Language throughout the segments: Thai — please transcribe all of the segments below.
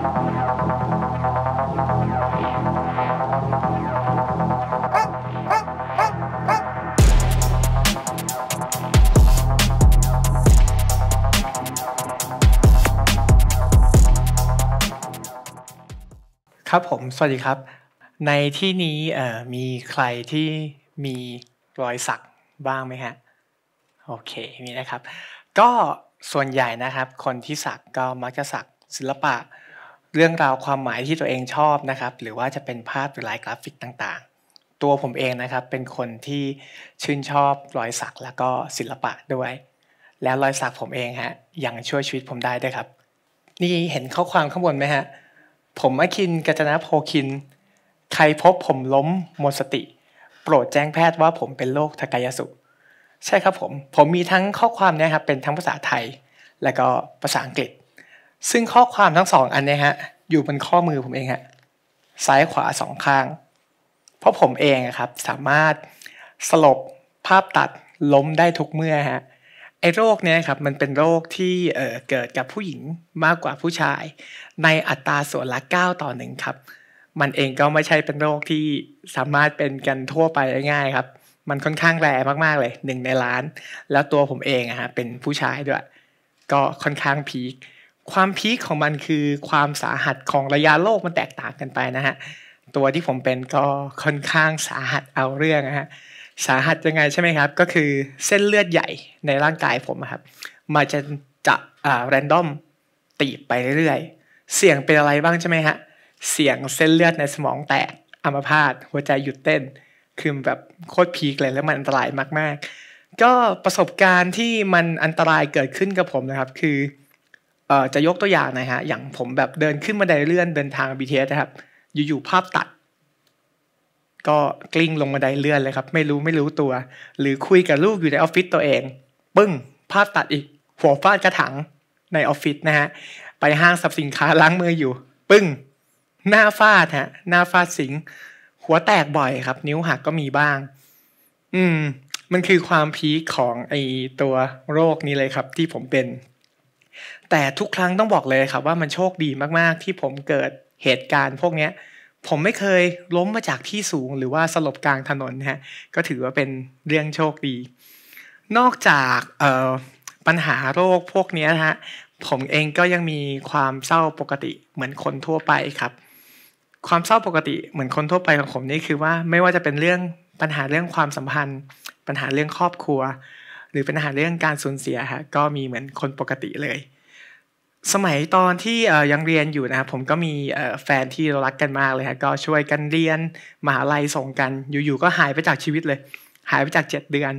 ครับผมสวัสดีครับ ในที่นี้มีใครที่มีรอยสักบ้างไหมฮะโอเคมีนะครับ ก็ส่วนใหญ่นะครับ คนที่สักก็มักจะสักศิลปะเรื่องราวความหมายที่ตัวเองชอบนะครับหรือว่าจะเป็นภาพหรือลายกราฟิกต่างๆ ตัวผมเองนะครับเป็นคนที่ชื่นชอบ รอยสักแล้วก็ศิลปะด้วย แล้วรอยสักผมเองฮะยังช่วยชีวิตผมได้ด้วยครับ นี่เห็นข้อความข้างบนไหมฮะผมอคินกัจนาโพคิน ใครพบผมล้มหมดสติ โปรดแจ้งแพทย์ว่าผมเป็นโรคทกายสุใช่ครับผมผมมีทั้งข้อความเนี้ยครับเป็นทั้งภาษาไทยและก็ภาษาอังกฤษซึ่งข้อความทั้งสองอันนี้ฮะอยู่บนข้อมือผมเองฮะซ้ายขวาสองข้าง เพราะผมเองครับสามารถสลบภาพตัดล้มได้ทุกเมื่อฮะ ไอ้โรคเนี้ยครับ มันเป็นโรคที่เเกิดกับผู้หญิงมากกว่าผู้ชาย ในอัตราส่วนละ 9 ต่อหนึ่งครับ มันเองก็ไม่ใช่เป็นโรคที่สามารถเป็นกันทั่วไปง่ายครับ มันค่อนข้างแรงมากๆเลยหนึ่งในล้าน แล้วตัวผมเองอะฮะเป็นผู้ชายด้วย ก็ค่อนข้างพีคความพีคของมันคือความสาหัสของระยะโลกมันแตกต่างกันไปนะฮะตัวที่ผมเป็นก็ค่อนข้างสาหัสเอาเรื่องนะฮะสาหัสยังไงใช่ไหมครับก็คือเส้นเลือดใหญ่ในร่างกายผมครับมาจะจะอ่าแรนดอมตีบไปเรื่อยๆเสี่ยงเป็นอะไรบ้างใช่ไหมฮะเสี่ยงเส้นเลือดในสมองแตกอัมพาตหัวใจหยุดเต้นคือแบบโคตรพีคเลยแล้วมันอันตรายมาก ๆ ก็ประสบการณ์ที่มันอันตรายเกิดขึ้นกับผมนะครับคือจะยกตัวอย่างนะฮะอย่างผมแบบเดินขึ้นบันไดเลื่อนเดินทาง BTS นะครับอยู่ๆภาพตัด ก็กลิ้งลงบันไดเลื่อนเลยครับ ไม่รู้ไม่รู้ตัว หรือคุยกับลูกอยู่ในออฟฟิศตัวเองปึ้งภาพตัดอีกหัวฟาดกระถังในออฟฟิศนะฮะ ไปห้างสับสินค้าล้างมืออยู่ปึ้งหน้าฟาดฮะหน้าฟาดสิงหัวแตกบ่อย ครับ นิ้วหักก็มีบ้าง อืม มันคือความพีคของไอตัวโรคนี้เลยครับ ที่ผมเป็นแต่ทุกครั้งต้องบอกเลยครับว่ามันโชคดีมาก ๆ ที่ผมเกิดเหตุการณ์พวกเนี้ยผมไม่เคยล้มมาจากที่สูงหรือว่าสลบกลางถนนฮะก็ถือว่าเป็นเรื่องโชคดี นอกจากปัญหาโรคพวกนี้นะฮะผมเองก็ยังมีความเศร้าปกติเหมือนคนทั่วไปครับ ความเศร้าปกติเหมือนคนทั่วไปของผมนี่คือว่าไม่ว่าจะเป็นเรื่องปัญหาเรื่องความสัมพันธ์ ปัญหาเรื่องครอบครัว หรือปัญหาเรื่องการสูญเสียฮะก็มีเหมือนคนปกติเลยสมัยตอนที่ยังเรียนอยู่นะครับผมก็มีแฟนที่เรารักกันมากเลยครับก็ช่วยกันเรียนมหาลัยส่งกัน อยู่ๆก็หายไปจากชีวิตเลย หายไปจากเจ็ดเดือน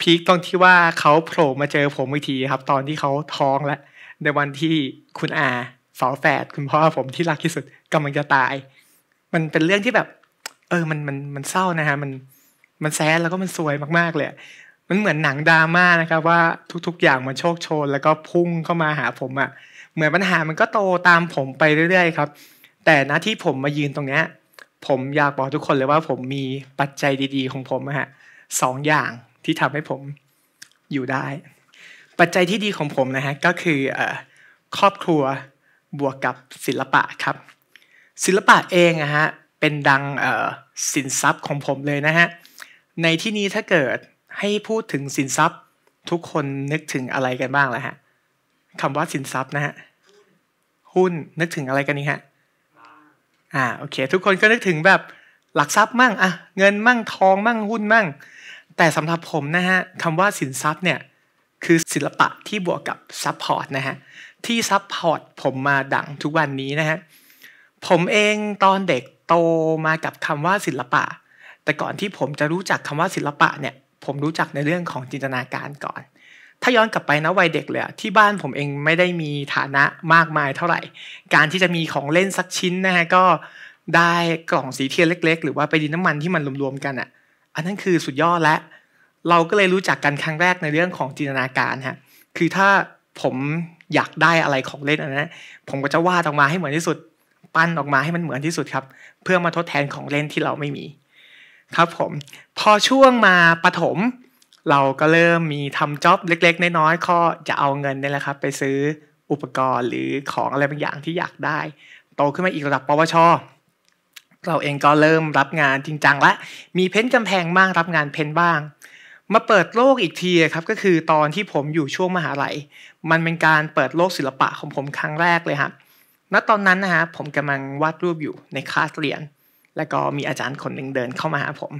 พีคตรงที่ว่าเขาโผล่มาเจอผมอีกทีครับตอนที่เขาท้องแล้วในวันที่คุณอาฝาแฝดคุณพ่อผมที่รักที่สุดกำลังจะตาย มันเป็นเรื่องที่แบบ เออ มันมันมันเศร้านะฮะ มันมันแซดแล้วก็มันซวยมากๆเลยมันเหมือนหนังดราม่านะครับว่าทุกๆอย่างมันโชคโชน แล้วก็พุ่งเข้ามาหาผมอะ่ะเหมือนปัญหามันก็โตตามผมไปเรื่อยๆครับแต่นะที่ผมมายืนตรงเนี้ยผมอยากบอกทุกคนเลยว่าผมมีปัจจัยดีๆของผมฮะสองอย่างที่ทำให้ผมอยู่ได้ ปัจจัยที่ดีของผมนะฮะก็คือครอบครัวบวกกับศิลปะครับ ศิลปะเองอะฮะเป็นดังสินทรัพย์ของผมเลยนะฮะในที่นี้ถ้าเกิดให้พูดถึงสินทรัพย์ ทุกคนนึกถึงอะไรกันบ้างแล้วฮะคำว่าสินทรัพย์นะฮะหุ้นนึกถึงอะไรกันนี่ฮะอ่าโอเค ทุกคนก็นึกถึงแบบหลักทรัพย์มั่งอะเงินมั่งทองมั่งหุ้นมั่ง แต่สำหรับผมนะฮะคำว่าสินทรัพย์เนี่ยคือศิลปะที่บวกกับซัพพอร์ตนะฮะที่ซัพพอร์ตผมมาดังทุกวันนี้นะฮะผมเองตอนเด็กโตมากับคำว่าศิลปะ แต่ก่อนที่ผมจะรู้จักคำว่าศิลปะเนี่ยผมรู้จักในเรื่องของจินตนาการก่อน ถ้าย้อนกลับไปนะวัยเด็กเลยที่บ้านผมเองไม่ได้มีฐานะมากมายเท่าไหร่ การที่จะมีของเล่นสักชิ้นนะฮะก็ได้กล่องสีเทียนเล็กๆ หรือว่าไปดินน้ำมันที่มันรวมๆกันอ่ะ อันนั้นคือสุดยอดและเราก็เลยรู้จักกันครั้งแรกในเรื่องของจินตนาการฮะ คือถ้าผมอยากได้อะไรของเล่นอันนั้นผมก็จะวาดออกมาให้เหมือนที่สุด ปั้นออกมาให้มันเหมือนที่สุดครับ เพื่อมาทดแทนของเล่นที่เราไม่มีครับผมพอช่วงมาปฐมเราก็เริ่มมีทำจ็อบเล็กๆน้อยๆข้อจะเอาเงินนี่แหละครับ ไปซื้ออุปกรณ์หรือของอะไรบางอย่างที่อยากได้โตขึ้นมาอีกระดับปวช เราเองก็เริ่มรับงานจริงจังละ มีเพ้นกำแพงบ้างรับงานเพ้นบ้างมาเปิดโลกอีกทีครับก็คือตอนที่ผมอยู่ช่วงมหาลัยมันเป็นการเปิดโลกศิลปะ ของผมครั้งแรกเลยครับณตอนนั้นนะฮะผมกำลังวาดรูปอยู่ในคลาสเรียนแล้วก็มีอาจารย์คนหนึ่งเดินเข้ามาหาผม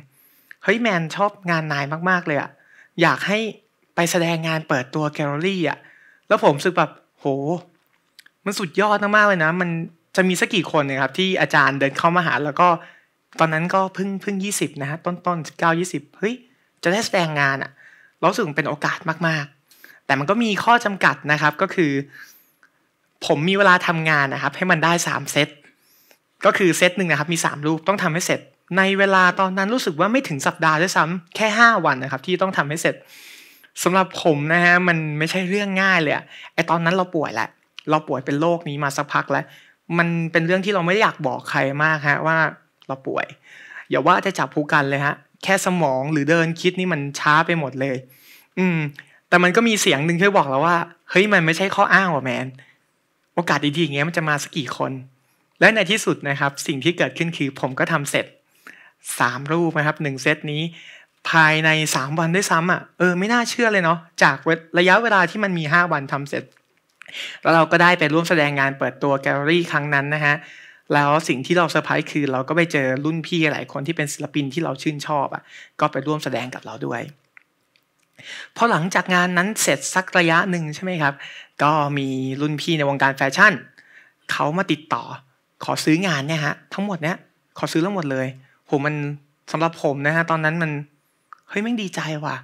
เฮ้ยแมนชอบงานนายมากๆเลยอะอยากให้ไปแสดงงานเปิดตัวแกลเลอรี่อะแล้วผมสึกแบบโห มันสุดยอดมากๆเลยนะ มันจะมีสักกี่คนนะครับที่อาจารย์เดินเข้ามาหา แล้วก็ตอนนั้นก็เพิ่งเพิ่งยี่สิบนะฮะ ต้นต้นเก้ายี่สิบเฮ้ยจะได้แสดงงานอะเราสึกเป็นโอกาสมากๆ แต่มันก็มีข้อจำกัดนะครับก็คือ ผมมีเวลาทำงานนะครับให้มันได้สามเซตก็คือ เซตหนึ่งนะครับมี3รูปต้องทำให้เสร็จ ในเวลาตอนนั้นรู้สึกว่าไม่ถึงสัปดาห์ด้วยซ้ำ แค่5วันนะครับ ที่ต้องทำให้เสร็จ สำหรับผมนะฮะ มันไม่ใช่เรื่องง่ายเลยไอตอนนั้นเราป่วยแหละ เราป่วยเป็นโรคนี้มาสักพักแล้วมันเป็นเรื่องที่เราไม่ได้อยากบอกใครมากฮะ ว่าเราป่วยอย่าว่าจะจับผูกันเลยฮะ แค่สมองหรือเดินคิดนี่มันช้าไปหมดเลย อืม แต่มันก็มีเสียงหนึ่งที่บอกเราว่าเฮ้ยมันไม่ใช่ข้ออ้างว่ะแมนโอกาสดีๆอย่างเงี้ยมันจะมาสักกี่คนและในที่สุดนะครับสิ่งที่เกิดขึ้นคือผมก็ทำเสร็จ 3 รูปนะครับ1เซตนี้ภายใน 3 วันด้วยซ้ำอ่ะเออไม่น่าเชื่อเลยเนาะจากระยะเวลาที่มันมี 5 วันทำเสร็จแล้วเราก็ได้ไปร่วมแสดงงานเปิดตัวแกลเลอรี่ครั้งนั้นนะฮะแล้วสิ่งที่เราเซอร์ไพรส์คือ เราก็ไปเจอรุ่นพี่หลายคนที่เป็นศิลปินที่เราชื่นชอบอ่ะก็ไปร่วมแสดงกับเราด้วยพอหลังจากงานนั้นเสร็จสักระยะหนึ่งใช่ไหมครับ ก็มีรุ่นพี่ในวงการแฟชั่นเขามาติดต่อขอซื้องานเนี่ยฮะทั้งหมดเนี้ยขอซื้อทั้งหมดเลย ผมมันสำหรับผมนะฮะ ตอนนั้นมันเฮ้ยแม่งดีใจว่ะ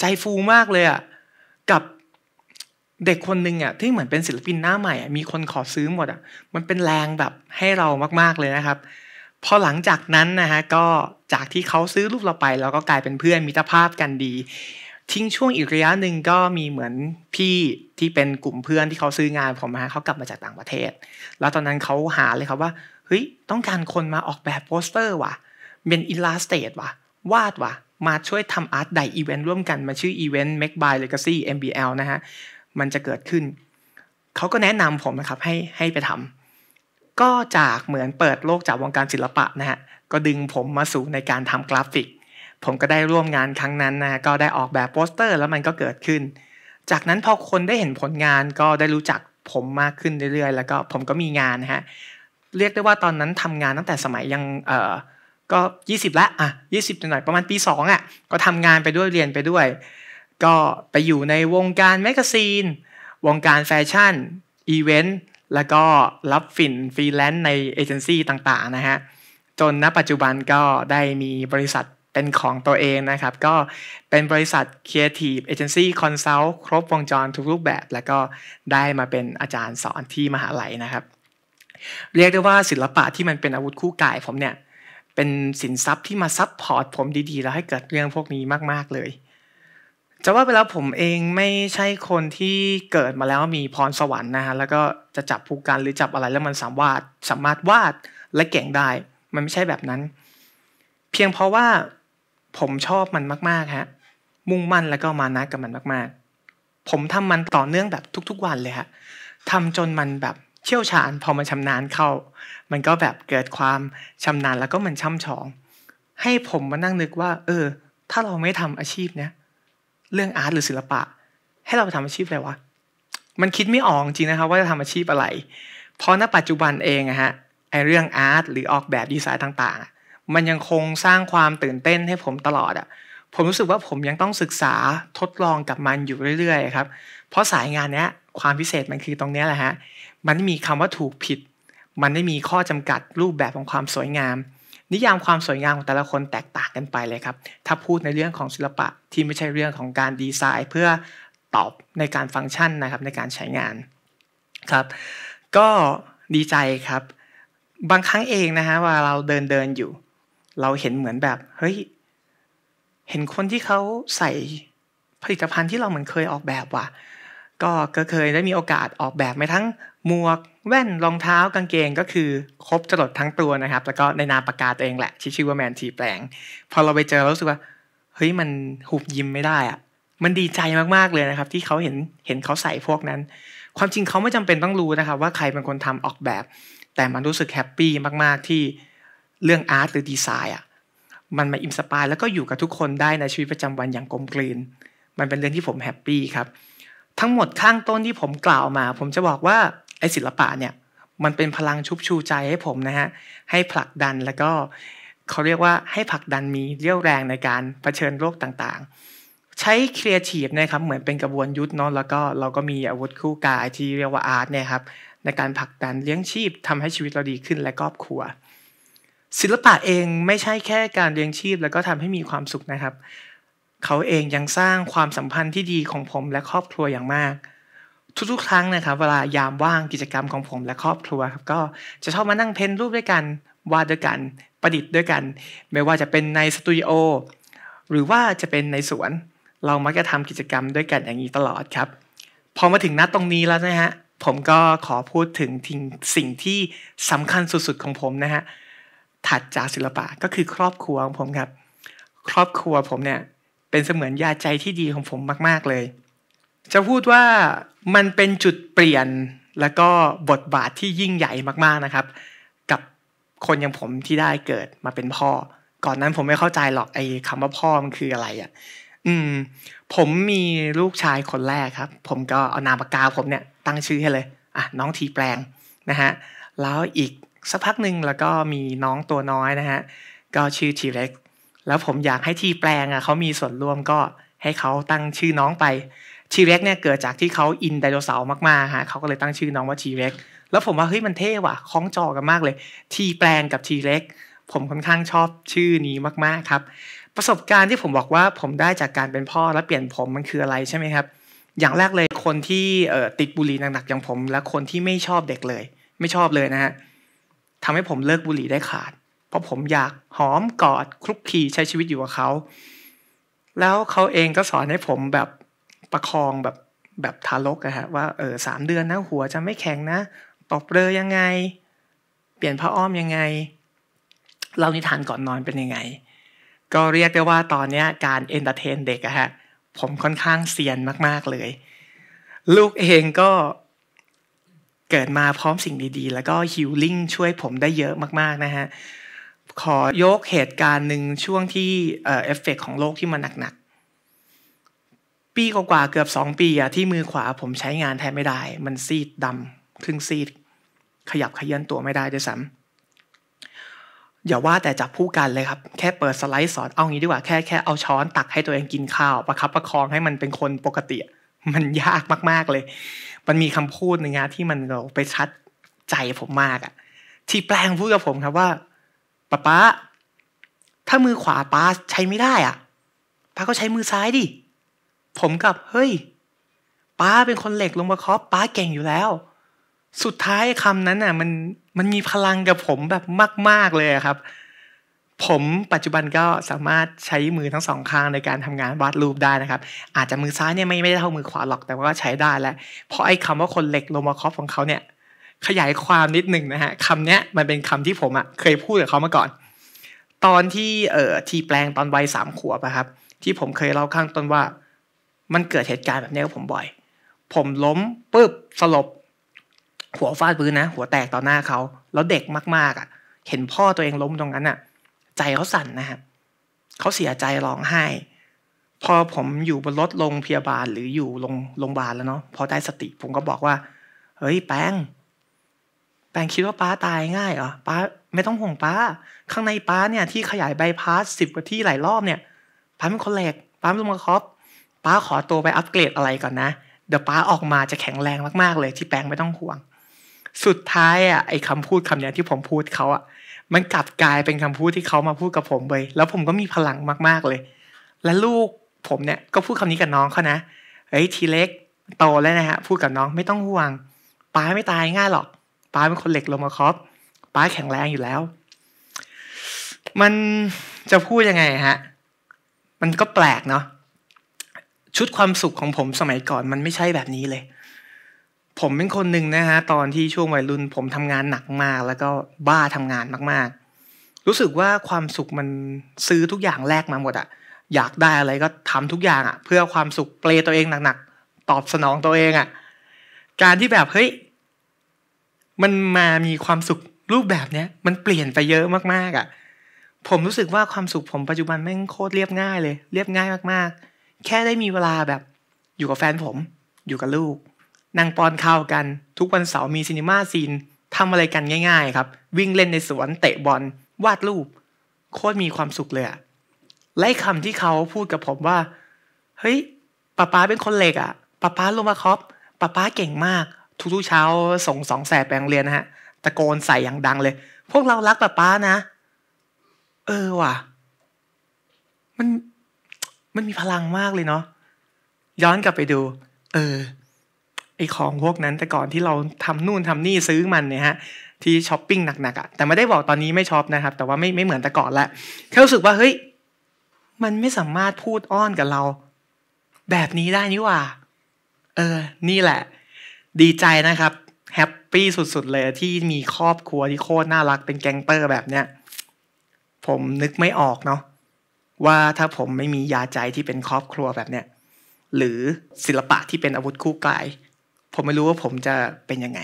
ใจฟูมากเลยอ่ะกับเด็กคนหนึ่งอ่ะ ที่เหมือนเป็นศิลปินหน้าใหม่อ่ะมีคนขอซื้อหมดอ่ะมันเป็นแรงแบบให้เรามากๆเลยนะครับ พอหลังจากนั้นนะฮะก็จากที่เขาซื้อรูปเราไปเราก็กลายเป็นเพื่อนมิตรภาพกันดีทิ้งช่วงอีกระยะหนึ่งก็มีเหมือนพี่ที่เป็นกลุ่มเพื่อนที่เขาซื้องาน ผมมาเขากลับมาจากต่างประเทศ แล้วตอนนั้นเขาหาเลยครับว่า เฮ้ย ต้องการคนมาออกแบบโปสเตอร์ว่ะ เป็นอิลลัสเตทว่ะวาดว่ะมาช่วยทำอาร์ตใดอีเวนต์ร่วมกันมาชื่ออีเวนต์ Make by Legacy MBL นะฮะ มันจะเกิดขึ้น เขาก็แนะนำผมนะครับให้ให้ไปทำก็จากเหมือนเปิดโลกจากวงการศิลปะนะฮะก็ดึงผมมาสู่ในการทำกราฟิกผมก็ได้ร่วมงานครั้งนั้นนะก็ได้ออกแบบโปสเตอร์ แล้วมันก็เกิดขึ้น จากนั้นพอคนได้เห็นผลงานก็ได้รู้จักผมมากขึ้นเรื่อยๆ แล้วก็ผมก็มีงานฮะเรียกได้ว่าตอนนั้นทำงานตั้งแต่สมัยยังเอ่อก็ 20ละอ่ะ20หน่อยประมาณปี2อ่ะก็ทำงานไปด้วยเรียนไปด้วย ก็ไปอยู่ในวงการแมกกาซีน วงการแฟชั่น อีเวนต์ แล้วก็รับฝิ่นฟรีแลนซ์ในเอเจนซี่ต่างๆนะฮะจนณปัจจุบันก็ได้มีบริษัทเป็นของตัวเองนะครับก็เป็นบริษัท Creative Agency Consult ครบวงจรทุกรูปแบบ แล้วก็ได้มาเป็นอาจารย์สอนที่มหาลัยนะครับ เรียกได้ว่าศิลปะที่มันเป็นอาวุธคู่กายผมเนี่ย เป็นสินทรัพย์ที่มาซับพอร์ตผมดีๆ แล้วให้เกิดเรื่องพวกนี้มากๆเลยจะว่าไปแล้วผมเองไม่ใช่คนที่เกิดมาแล้วมีพรสวรรค์นะฮะแล้วก็จะจับภูการหรือจับอะไร แล้วมันสามารถสามารถวาดและเก่งได้ มันไม่ใช่แบบนั้น เพียงเพราะว่าผมชอบมันมากๆฮะ มุ่งมั่นแล้วก็มานะกับมันมากๆ ผมทำมันต่อเนื่องแบบทุกๆวันเลยฮะ ทำจนมันแบบเชี่ยวชาญพอมันชำนาญเข้า มันก็แบบเกิดความชำนาญแล้วก็มันช่ำชอง ให้ผมมานั่งนึกว่า เออ ถ้าเราไม่ทำอาชีพเนี้ยเรื่องอาร์ตหรือศิลปะ ให้เราไปทำอาชีพอะไรวะมันคิดไม่ออกจริงนะครับว่าจะทำอาชีพอะไร เพราะณปัจจุบันเองอะฮะไอเรื่องอาร์ตหรือออกแบบดีไซน์ต่างๆมันยังคงสร้างความตื่นเต้นให้ผมตลอดอะ่ะผมรู้สึกว่าผมยังต้องศึกษาทดลองกับมันอยู่เรื่อยๆครับ เพราะสายงานเนี้ยความพิเศษมันคือตรงนี้แหละฮะ มันไม่มีคำว่าถูกผิด มันไม่มีข้อจำกัดรูปแบบของความสวยงาม นิยามความสวยงามของแต่ละคนแตกต่างกันไปเลยครับ ถ้าพูดในเรื่องของศิลปะที่ไม่ใช่เรื่องของการดีไซน์ เพื่อตอบในการฟังก์ชันนะครับในการใช้งานครับ ก็ดีใจครับ บางครั้งเองนะฮะว่าเราเดินเดินอยู่เราเห็นเหมือนแบบเฮ้ย เห็นคนที่เขาใส่ผลิตภัณฑ์ที่เราเหมือนเคยออกแบบว่ะ ก็ก็เคยได้มีโอกาสออกแบบไม่ทั้งหมวก แว่นรองเท้ากางเกงก็คือ ครบจรดทั้งตัวนะครับ แล้วก็ในนามปากกาตัวเองแหละ่ชื่อว่าแมนทีแปลง พอเราไปเจอเราสึกว่า เฮ้ย มันหุบยิ้มไม่ได้อะมันดีใจมากๆเลยนะครับ ที่เขาเห็นเห็นเขาใส่พวกนั้น ความจริงเขาไม่จำเป็นต้องรู้นะครับ ว่าใครเป็นคนทำออกแบบ แต่มันรู้สึกแฮปปี้มาก ๆที่เรื่องอาร์ตหรือดีไซน์อ่ะมันมาอิมสปายแล้วก็อยู่กับทุกคนได้ในชีวิตประจำวันอย่างกลมกลืนมันเป็นเรื่องที่ผมแฮปปี้ครับ ทั้งหมดข้างต้นที่ผมกล่าวมา ผมจะบอกว่า ไอศิลปะเนี่ย มันเป็นพลังชุบชูใจให้ผมนะฮะ ให้ผลักดันแล้วก็เขาเรียกว่าให้ผลักดันมีเรี่ยวแรงในการเผชิญโลกต่างๆ ใช้ครีเอทีฟนะครับเหมือนเป็นกระบวนยุทธ์เนาะแล้วก็เราก็มีอาวุธคู่กายที่เรียกว่าอาร์ตเนี่ยครับในการผลักดันเลี้ยงชีพทำให้ชีวิตเราดีขึ้นและครอบครัวศิลปะเองไม่ใช่แค่การเลี้ยงชีพแล้วก็ทำให้มีความสุขนะครับ เขาเองยังสร้างความสัมพันธ์ที่ดีของผมและครอบครัวอย่างมาก ทุกๆครั้งนะครับ เวลายามว่างกิจกรรมของผมและครอบครัวครับ ก็จะชอบมานั่งเพ้นรูปด้วยกันวาดด้วยกันประดิษฐ์ด้วยกัน ไม่ว่าจะเป็นในสตูดิโอหรือว่าจะเป็นในสวนเรามักจะทำกิจกรรมด้วยกันอย่างนี้ตลอดครับพอมาถึงนัดตรงนี้แล้วนะฮะผมก็ขอพูดถึงสิ่งที่สำคัญสุดๆของผมนะฮะถัดจากศิลปะก็คือครอบครัวของผมครับ ครอบครัวผมเนี่ย เป็นเสมือนยาใจที่ดีของผมมาก ๆเลย จะพูดว่ามันเป็นจุดเปลี่ยนแล้วก็บทบาทที่ยิ่งใหญ่มาก ๆนะครับ กับคนอย่างผมที่ได้เกิดมาเป็นพ่อ ก่อนนั้นผมไม่เข้าใจหรอกไอ้คำว่าพ่อมันคืออะไรอะ่ะ อืม ผมมีลูกชายคนแรกครับ ผมก็เอานามปากกาผมเนี่ยตั้งชื่อให้เลย อ่ะ น้องทีแปลงนะฮะแล้วอีกสักพักหนึ่งแล้วก็มีน้องตัวน้อยนะฮะก็ชื่อทีเล็กแล้วผมอยากให้ที่แปลงอ่ะเขามีส่วนร่วมก็ให้เขาตั้งชื่อน้องไปทีเล็กเนี่ยเกิดจากที่เขาอินไดโนเสาร์มากๆฮะเขาก็เลยตั้งชื่อน้องว่าทีเล็กแล้วผมว่าเฮ้ยมันเท่ว่ะคล้องจอกันมากเลยทีแปลงกับทีเล็กผมค่อนข้างชอบชื่อนี้มากๆครับ ประสบการณ์ที่ผมบอกว่าผมได้จากการเป็นพ่อและเปลี่ยนผมมันคืออะไรใช่ไหมครับ อย่างแรกเลยคนที่ติดบุหรี่หนักๆอย่างผม และคนที่ไม่ชอบเด็กเลย ไม่ชอบเลยนะฮะทำให้ผมเลิกบุหรี่ได้ขาด เพราะผมอยากหอมกอดคลุกคลีใช้ชีวิตอยู่กับเขา แล้วเขาเองก็สอนให้ผมแบบประคองแบบแบบทารกอะฮะ ว่าเออสามเดือนนะหัวจะไม่แข็งนะตบเรือยังไง เปลี่ยนผ้าอ้อมยังไงเรานิทานก่อนนอนเป็นยังไง ก็เรียกได้ว่าตอนนี้การเอนเตอร์เทนเด็กอะฮะผมค่อนข้างเซียนมาก ๆเลย ลูกเองก็เกิดมาพร้อมสิ่งดีๆ แล้วก็ฮิลลิ่งช่วยผมได้เยอะมากๆนะฮะ ขอยกเหตุการณ์หนึ่งช่วงที่ เอฟเฟกของโรคที่มันหนักๆ ปีกว่าเกือบสองปีอะที่มือขวาผมใช้งานแทบไม่ได้ มันซีดดำครึ่งซีดขยับขยื่นตัวไม่ได้ด้วยซ้ำอย่าว่าแต่จับผู้กันเลยครับ แค่เปิดสไลด์สอนเอางี้ดีกว่าแค่แค่เอาช้อนตักให้ตัวเองกินข้าว ประคับประคองให้มันเป็นคนปกติมันยากมากๆเลยมันมีคำพูดในึางนะที่มันเราไปชัดใจผมมากอะที่แปลงพูดกับผมครับว่าป้าป้าถ้ามือขวาป้าใช้ไม่ได้อ่ะป้าก็ใช้มือซ้ายดิ ผมกับ เฮ้ยป้าเป็นคนเหล็กลงมาคอปป้าเก่งอยู่แล้ว สุดท้ายคำนั้นอ่ะ มันมันมีพลังกับผมแบบมาก ๆเลยครับผมปัจจุบันก็สามารถใช้มือทั้งสองข้างในการทำงานวาดรูปได้นะครับ อาจจะมือซ้ายเนี่ยไม่ไม่ได้เท่ามือขวาหรอกแต่ว่าใช้ได้แล้วเพราะไอ้คาว่าคนเหล็กโลมาคอฟของเขาเนี่ย ขยายความนิดหนึ่งนะฮะคำเนี้ยมันเป็นคำที่ผมอะ่ะ เคยพูดกับเขามาก่อน ตอนที่เอ่อทีแปลงตอนวัยสามขวบนะครับ ที่ผมเคยเล่าข้างต้นว่ามันเกิดเหตุการณ์แบบนี้กับผมบ่อย ผมล้มปุ๊บสลบหัวฟาดพื้นนะ หัวแตกต่อหน้าเขาแล้วเด็กมากๆอะ่ะเห็นพ่อตัวเองล้มตรงนั้นอะ่ะจเขาสั่นนะฮะเขาเสียใจร้องไห้ พอผมอยู่บนรถโรงพยาบาลหรืออยู่โรงโรงพยาบาลแล้วเนาะ พอได้สติผมก็บอกว่า เฮ้ยแป้ง แป้งคิดว่าป้าตายง่ายเหรอ ป้าไม่ต้องห่วงป้า ข้างในป้าเนี่ย ที่ขยายใบพาสสิบกว่าที่หลายรอบเนี่ยป้าเป็นคนแหลก ป้าเป็นมาคอบป้าขอตัวไปอัปเกรดอะไรก่อนนะ เดี๋ยวป้าออกมาจะแข็งแรงมากๆเลย ที่แป้งไม่ต้องห่วง สุดท้ายอ่ะไอ้คำพูดคำเนี้ยที่ผมพูดเขาอ่ะมันกลับกลายเป็นคำพูดที่เขามาพูดกับผมไปแล้วผมก็มีพลังมากๆเลย และลูกผมเนี่ย ก็พูดคำนี้กับน้องเขานะเฮ้ยทีเล็กโตแล้วนะฮะพูดกับน้องไม่ต้องห่วงป้าไม่ตายง่ายหรอกป้าเป็นคนเหล็กลงมาครอบป้าแข็งแรงอยู่แล้ว มันจะพูดยังไงฮะมันก็แปลกเนาะชุดความสุขของผมสมัยก่อน มันไม่ใช่แบบนี้เลยผมเป็นคนหนึ่งนะฮะตอนที่ช่วงวัยรุ่นผมทำงานหนักมาก แล้วก็บ้าทำงานมาก ๆ รู้สึกว่าความสุขมันซื้อทุกอย่างแลกมาหมดอะอยากได้อะไรก็ทำทุกอย่างอะเพื่อความสุขเปลตัวเองหนักๆตอบสนองตัวเองอะการที่แบบ เฮ้ย มันมามีความสุขรูปแบบเนี้ย มันเปลี่ยนไปเยอะมาก ๆอะ่ะผมรู้สึกว่าความสุขผมปัจจุบันแม่งโคตรเรียบง่ายเลย เรียบง่ายมากๆ แค่ได้มีเวลาแบบ อยู่กับแฟนผมอยู่กับลูกนั่งป้อนข้าวกัน ทุกวันเสาร์มีซีนิมาซีนทำอะไรกันง่ายๆครับ วิ่งเล่นในสวนเตะบอลวาดรูป โคตรมีความสุขเลยอะไล่คำที่เขาพูดกับผมว่า เฮ้ยป้าป้าเป็นคนเหล็กอะป้าป้าลงมาครับป้าป้าเก่งมาก ทุกๆเช้าส่งสองแสบไปโรงเรียนนะฮะตะโกนใส่อย่างดังเลย พวกเรารักป้าป้านะ เออว่ะ มันมันมีพลังมากเลยเนาะย้อนกลับไปดู เออไอ้ของพวกนั้นแต่ก่อนที่เราทำนู่นทำนี่ซื้อมันเนี่ยฮะ ที่ช้อปปิ้งหนักๆอะ่ะแต่ไม่ได้บอกตอนนี้ไม่ช้อปนะครับ แต่ว่าไม่ไม่เหมือนแต่ก่อนละแค่รู้สึกว่าเฮ้ย มันไม่สามารถพูดอ้อนกับเรา แบบนี้ได้นี่ว่า เออ นี่แหละ ดีใจนะครับ แฮปปี้สุดๆเลย ที่มีครอบครัวที่โคตรน่ารักเป็นแก๊งเตอร์แบบเนี้ยผมนึกไม่ออกเนาะว่าถ้าผมไม่มียาใจที่เป็นครอบครัวแบบเนี้ยหรือศิลปะที่เป็นอาวุธคู่กายผมไม่รู้ว่าผมจะเป็นยังไง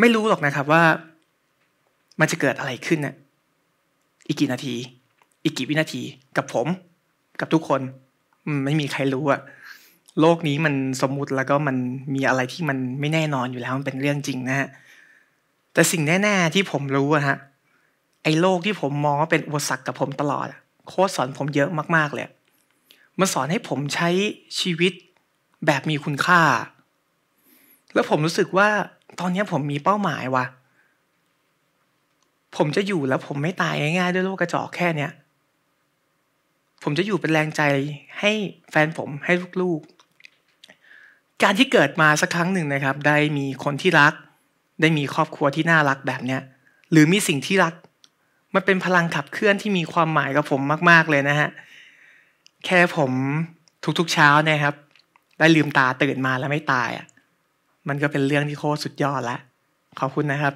ไม่รู้หรอกนะครับว่ามันจะเกิดอะไรขึ้นนะ่ะอีกกี่นาที อีกกี่วินาที กับผมกับทุกคนไม่มีใครรู้อะ โลกนี้มันสมมุติแล้วก็มันมีอะไรที่มันไม่แน่นอนอยู่แล้ว มันเป็นเรื่องจริงนะฮะ แต่สิ่งแน่ ๆที่ผมรู้อะฮะ ไอ้โลกที่ผมมองว่าเป็นอุปสรรคกับผมตลอดโค้ชสอนผมเยอะมากๆเลย มันสอนให้ผมใช้ชีวิตแบบมีคุณค่าแล้วผมรู้สึกว่าตอนนี้ผมมีเป้าหมายว่ะ ผมจะอยู่แล้วผมไม่ตายง่ายๆด้วยโรคกระจอกแค่เนี้ย ผมจะอยู่เป็นแรงใจให้แฟนผมให้ลูกๆ การที่เกิดมาสักครั้งหนึ่งนะครับ ได้มีคนที่รัก ได้มีครอบครัวที่น่ารักแบบเนี้ยหรือมีสิ่งที่รัก มันเป็นพลังขับเคลื่อนที่มีความหมายกับผมมาก ๆเลยนะฮะแค่ผมทุกๆ เช้านะครับ ได้ลืมตาตื่นมาแล้วไม่ตายอ่ะมันก็เป็นเรื่องที่โคตรสุดยอดละ ขอบคุณนะครับ